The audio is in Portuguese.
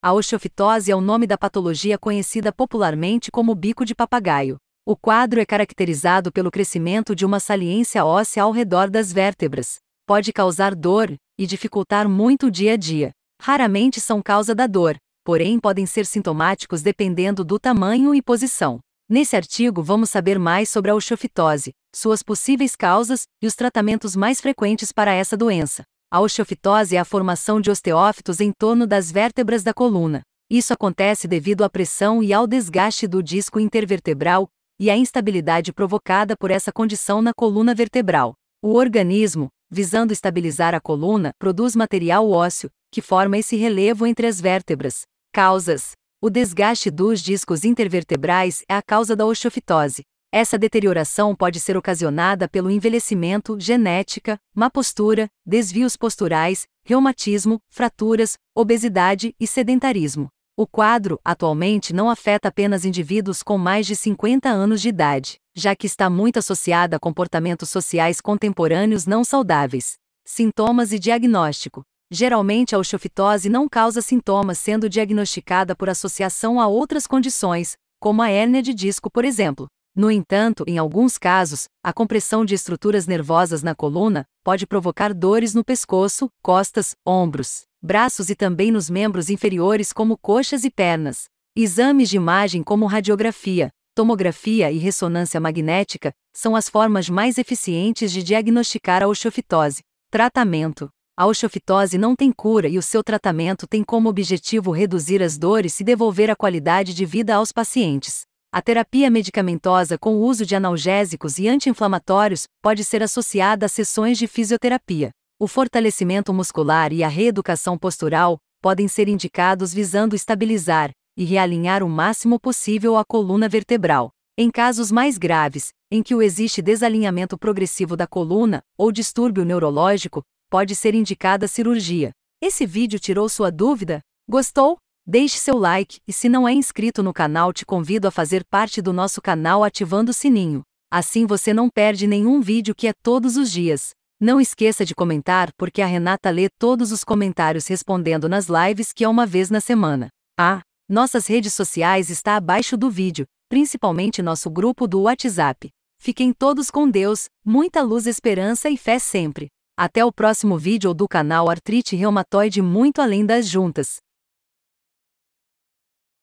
A osteofitose é o nome da patologia conhecida popularmente como bico de papagaio. O quadro é caracterizado pelo crescimento de uma saliência óssea ao redor das vértebras. Pode causar dor e dificultar muito o dia a dia. Raramente são causa da dor, porém podem ser sintomáticos dependendo do tamanho e posição. Nesse artigo vamos saber mais sobre a osteofitose, suas possíveis causas e os tratamentos mais frequentes para essa doença. A osteofitose é a formação de osteófitos em torno das vértebras da coluna. Isso acontece devido à pressão e ao desgaste do disco intervertebral e à instabilidade provocada por essa condição na coluna vertebral. O organismo, visando estabilizar a coluna, produz material ósseo, que forma esse relevo entre as vértebras. Causas: O desgaste dos discos intervertebrais é a causa da osteofitose. Essa deterioração pode ser ocasionada pelo envelhecimento, genética, má postura, desvios posturais, reumatismo, fraturas, obesidade e sedentarismo. O quadro, atualmente, não afeta apenas indivíduos com mais de 50 anos de idade, já que está muito associada a comportamentos sociais contemporâneos não saudáveis. Sintomas e diagnóstico. Geralmente, a oxofitose não causa sintomas, sendo diagnosticada por associação a outras condições, como a hérnia de disco, por exemplo. No entanto, em alguns casos, a compressão de estruturas nervosas na coluna pode provocar dores no pescoço, costas, ombros, braços e também nos membros inferiores, como coxas e pernas. Exames de imagem, como radiografia, tomografia e ressonância magnética, são as formas mais eficientes de diagnosticar a osteofitose. Tratamento: A osteofitose não tem cura e o seu tratamento tem como objetivo reduzir as dores e devolver a qualidade de vida aos pacientes. A terapia medicamentosa com o uso de analgésicos e anti-inflamatórios pode ser associada a sessões de fisioterapia. O fortalecimento muscular e a reeducação postural podem ser indicados visando estabilizar e realinhar o máximo possível a coluna vertebral. Em casos mais graves, em que o existe desalinhamento progressivo da coluna ou distúrbio neurológico, pode ser indicada cirurgia. Esse vídeo tirou sua dúvida? Gostou? Deixe seu like e se não é inscrito no canal te convido a fazer parte do nosso canal ativando o sininho. Assim você não perde nenhum vídeo que é todos os dias. Não esqueça de comentar porque a Renata lê todos os comentários respondendo nas lives que é uma vez na semana. Ah, nossas redes sociais está abaixo do vídeo, principalmente nosso grupo do WhatsApp. Fiquem todos com Deus, muita luz, esperança e fé sempre. Até o próximo vídeo do canal Artrite Reumatoide muito além das juntas.